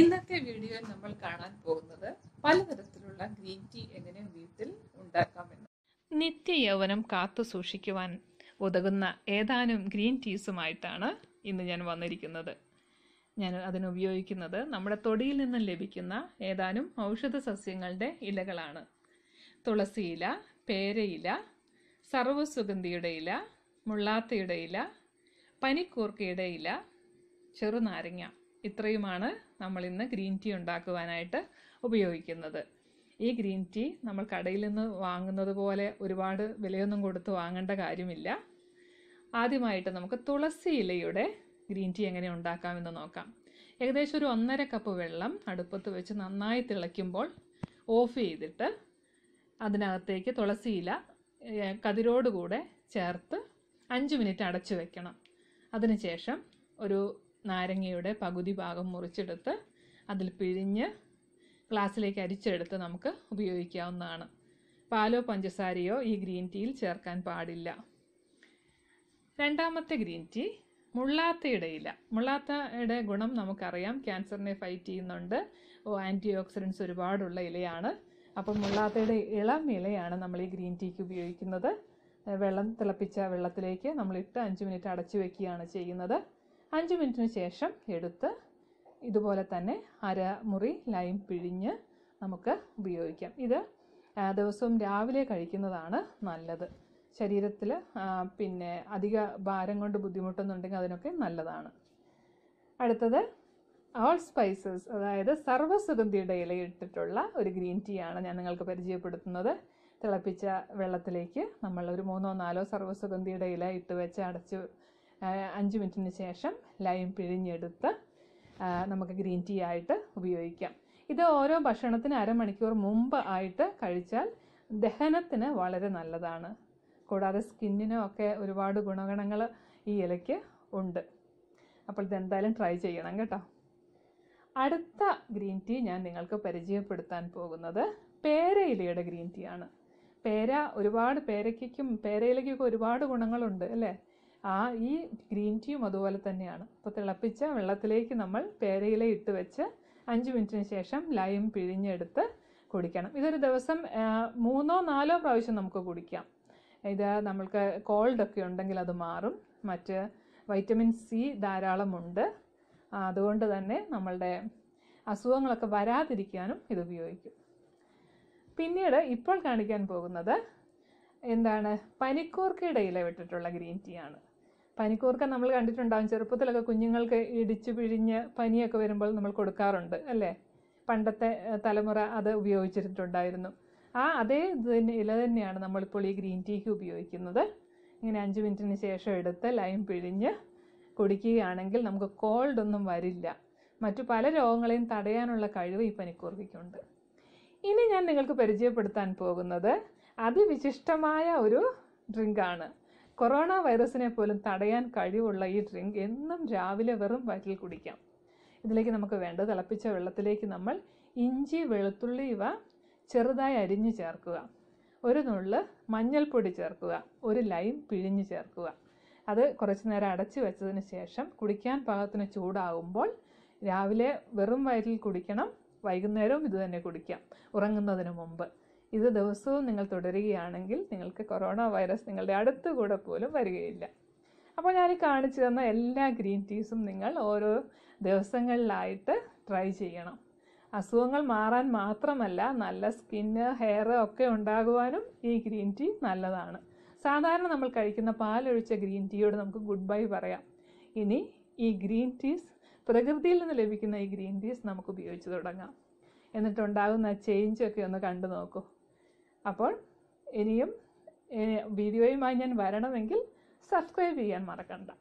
ഇന്നത്തെ വീഡിയോയിൽ നമ്മൾ കാണാൻ പോകുന്നത് പലതരത്തിലുള്ള ഗ്രീൻ ടീ എങ്ങനെ വീട്ടിൽ ഉണ്ടാക്കാമെന്ന് നിത്യ യൗവനം കാത്തു സൂക്ഷിക്കുവാൻ ഉതകുന്ന ഏതാനും ഗ്രീൻ ടീസുമായിട്ടാണ് ഇന്ന് ഞാൻ വന്നിരിക്കുന്നത് ഞാൻ അതിന് ഉപയോഗിക്കുന്നത് നമ്മുടെ തൊടിയിൽ നിന്നും ലഭിക്കുന്ന ഏതാനും ഔഷധ സസ്യങ്ങളുടെ ഇലകളാണ് തുളസിയില പേരയില സർവസുഗന്ധിയുടെ ഇല മുള്ളാത്തയുടെ ഇല പനിക്കൂർക്കയുടെ ഇല ചെറുനാരങ്ങ ഇത്രയുമാണ് നമ്മൾ ഇന്ന് ഗ്രീൻ ടീ ഉണ്ടാക്കുവാനായിട്ട് ഉപയോഗിക്കുന്നത് ഈ ഗ്രീൻ ടീ നമ്മൾ കടയിൽ നിന്ന് വാങ്ങുന്നത് പോലെ ഒരുപാട് വിലയൊന്നും കൊടുത്ത് വാങ്ങേണ്ട കാര്യമില്ല ആദ്യമായിട്ട് നമുക്ക് തുളസി ഇലയുടെ ഗ്രീൻ ടീ എങ്ങനെ ഉണ്ടാക്കാമെന്ന് നോക്കാം ഏകദേശം ഒരു ഒന്നര കപ്പ് വെള്ളം അടുപ്പത്ത് വെച്ച് നന്നായി തിളയ്ക്കുമ്പോൾ ഓഫ് ചെയ്തിട്ട് അതിനകത്തേക്ക് തുളസി ഇല കതിരോടുകൂടെ ചേർത്ത് അഞ്ച് മിനിറ്റ് അടച്ചു വെക്കണം അതിനുശേഷം ഒരു നാരങ്ങയുടെ പകുതി ഭാഗം മുറിച്ചെടുത്ത് അതിൽ പിഴിഞ്ഞ് ഗ്ലാസ്സിലേക്ക് അരിച്ചെടുത്ത് നമുക്ക് ഉപയോഗിക്കാവുന്നതാണ് പാലോ പഞ്ചസാരയോ ഈ ഗ്രീൻ ടീയിൽ ചേർക്കാൻ പാടില്ല രണ്ടാമത്തെ ഗ്രീൻ ടീ മുള്ളാത്തയുടെ ഇല മുള്ളാത്തയുടെ ഗുണം നമുക്കറിയാം ക്യാൻസറിനെ ഫൈറ്റ് ചെയ്യുന്നുണ്ട് ആൻറ്റി ഓക്സിഡൻസ് ഒരുപാടുള്ള ഇലയാണ് അപ്പം മുള്ളാത്തയുടെ ഇളം ഇലയാണ് നമ്മൾ ഈ ഗ്രീൻ ടീക്ക് ഉപയോഗിക്കുന്നത് വെള്ളം തിളപ്പിച്ച വെള്ളത്തിലേക്ക് നമ്മളിട്ട് അഞ്ച് മിനിറ്റ് അടച്ചു വയ്ക്കുകയാണ് ചെയ്യുന്നത് അഞ്ച് മിനിറ്റിന് ശേഷം എടുത്ത് ഇതുപോലെ തന്നെ അര മുറി ലൈം പിഴിഞ്ഞ് നമുക്ക് ഉപയോഗിക്കാം ഇത് ദിവസവും രാവിലെ കഴിക്കുന്നതാണ് നല്ലത് ശരീരത്തിൽ പിന്നെ അധിക ഭാരം കൊണ്ട് ബുദ്ധിമുട്ടുന്നുണ്ടെങ്കിൽ അതിനൊക്കെ നല്ലതാണ് അടുത്തത് ഓൾ സ്പൈസസ് അതായത് സർവ്വസുഗന്ധിയുടെ ഇലയിട്ടിട്ടുള്ള ഒരു ഗ്രീൻ ടീ ആണ് ഞാൻ നിങ്ങൾക്ക് പരിചയപ്പെടുത്തുന്നത് തിളപ്പിച്ച വെള്ളത്തിലേക്ക് നമ്മൾ ഒരു മൂന്നോ നാലോ സർവ്വസുഗന്ധിയുടെ ഇല ഇട്ട് വെച്ച് അടച്ച് അഞ്ച് മിനിറ്റിന് ശേഷം ലൈം പിഴിഞ്ഞെടുത്ത് നമുക്ക് ഗ്രീൻ ടീ ആയിട്ട് ഉപയോഗിക്കാം ഇത് ഓരോ ഭക്ഷണത്തിന് അരമണിക്കൂർ മുമ്പ് ആയിട്ട് കഴിച്ചാൽ ദഹനത്തിന് വളരെ നല്ലതാണ് കൂടാതെ സ്കിന്നിനും ഒക്കെ ഒരുപാട് ഗുണഗണങ്ങൾ ഈ ഇലയ്ക്ക് ഉണ്ട് അപ്പോൾ ഇതെന്തായാലും ട്രൈ ചെയ്യണം കേട്ടോ അടുത്ത ഗ്രീൻ ടീ ഞാൻ നിങ്ങൾക്ക് പരിചയപ്പെടുത്താൻ പോകുന്നത് പേരയിലയുടെ ഗ്രീൻ ടീ ആണ് പേര ഒരുപാട് പേരയ്ക്കും പേരയിലയ്ക്കൊക്കെ ഒരുപാട് ഗുണങ്ങളുണ്ട് അല്ലേ ആ ഈ ഗ്രീൻ ടീയും അതുപോലെ തന്നെയാണ് അപ്പോൾ തിളപ്പിച്ച വെള്ളത്തിലേക്ക് നമ്മൾ പേരയില ഇട്ട് വെച്ച് അഞ്ച് മിനിറ്റിന് ശേഷം ലൈം പിഴിഞ്ഞെടുത്ത് കുടിക്കണം ഇതൊരു ദിവസം മൂന്നോ നാലോ പ്രാവശ്യം നമുക്ക് കുടിക്കാം ഇത് നമ്മൾക്ക് കോൾഡൊക്കെ ഉണ്ടെങ്കിൽ അത് മാറും മറ്റ് വൈറ്റമിൻ സി ധാരാളമുണ്ട് അതുകൊണ്ട് തന്നെ നമ്മളുടെ അസുഖങ്ങളൊക്കെ വരാതിരിക്കാനും ഇത് ഉപയോഗിക്കും പിന്നീട് ഇപ്പോൾ കാണിക്കാൻ പോകുന്നത് എന്താണ് പനിക്കൂർക്കയുടെ ഇല വിട്ടിട്ടുള്ള ഗ്രീൻ ടീ ആണ് പനിക്കൂർക്ക നമ്മൾ കണ്ടിട്ടുണ്ടാകും ചെറുപ്പത്തിലൊക്കെ കുഞ്ഞുങ്ങൾക്ക് ഇടിച്ചു പിഴിഞ്ഞ് പനിയൊക്കെ വരുമ്പോൾ നമ്മൾ കൊടുക്കാറുണ്ട് അല്ലേ പണ്ടത്തെ തലമുറ അത് ഉപയോഗിച്ചിട്ടുണ്ടായിരുന്നു ആ അതേ ഇത് തന്നെ ഇല തന്നെയാണ് നമ്മളിപ്പോൾ ഈ ഗ്രീൻ ടീക്ക് ഉപയോഗിക്കുന്നത് ഇങ്ങനെ അഞ്ച് മിനിറ്റിന് ശേഷം എടുത്ത് ലൈം പിഴിഞ്ഞ് കുടിക്കുകയാണെങ്കിൽ നമുക്ക് കോൾഡ് ഒന്നും വരില്ല മറ്റു പല രോഗങ്ങളെയും തടയാനുള്ള കഴിവ് ഈ പനിക്കൂർക്കയ്ക്കുണ്ട് ഇനി ഞാൻ നിങ്ങൾക്ക് പരിചയപ്പെടുത്താൻ പോകുന്നത് അതിവിശിഷ്ടമായ ഒരു ഡ്രിങ്കാണ് കൊറോണ വൈറസിനെ പോലും തടയാൻ കഴിവുള്ള ഈ ഡ്രിങ്ക് എന്നും രാവിലെ വെറും വയറ്റിൽ കുടിക്കാം ഇതിലേക്ക് നമുക്ക് വേണ്ട തിളപ്പിച്ച വെള്ളത്തിലേക്ക് നമ്മൾ ഇഞ്ചി വെളുത്തുള്ളി ഇവ ചെറുതായി അരിഞ്ഞു ചേർക്കുക ഒരു നുള്ള് മഞ്ഞൾപ്പൊടി ചേർക്കുക ഒരു ലൈം പിഴിഞ്ഞു ചേർക്കുക അത് കുറച്ച് നേരം അടച്ചു വെച്ചതിന് ശേഷം കുടിക്കാൻ പാകത്തിന് ചൂടാകുമ്പോൾ രാവിലെ വെറും വയറ്റിൽ കുടിക്കണം വൈകുന്നേരവും ഇത് തന്നെ കുടിക്കാം ഉറങ്ങുന്നതിന് മുമ്പ് ഇത് ദിവസവും നിങ്ങൾ തുടരുകയാണെങ്കിൽ നിങ്ങൾക്ക് കൊറോണ വൈറസ് നിങ്ങളുടെ അടുത്തുകൂടെ പോലും വരികയില്ല അപ്പോൾ ഞാൻ കാണിച്ചു തന്ന എല്ലാ ഗ്രീൻ ടീസും നിങ്ങൾ ഓരോ ദിവസങ്ങളിലായിട്ട് ട്രൈ ചെയ്യണം അസുഖങ്ങൾ മാറാൻ മാത്രമല്ല നല്ല സ്കിന്ന് ഹെയർ ഒക്കെ ഉണ്ടാകുവാനും ഈ ഗ്രീൻ ടീ നല്ലതാണ് സാധാരണ നമ്മൾ കഴിക്കുന്ന പാലൊഴിച്ച ഗ്രീൻ ടീയോട് നമുക്ക് ഗുഡ് ബൈ പറയാം ഇനി ഈ ഗ്രീൻ ടീസ് പ്രകൃതിയിൽ നിന്ന് ലഭിക്കുന്ന ഈ ഗ്രീൻ ടീസ് നമുക്ക് ഉപയോഗിച്ച് തുടങ്ങാം എന്നിട്ടുണ്ടാകുന്ന ചേഞ്ചൊക്കെ ഒന്ന് കണ്ടു നോക്കൂ അപ്പോൾ ഇനിയും വീഡിയോയുമായി ഞാൻ വരണമെങ്കിൽ സബ്സ്ക്രൈബ് ചെയ്യാൻ മറക്കണ്ട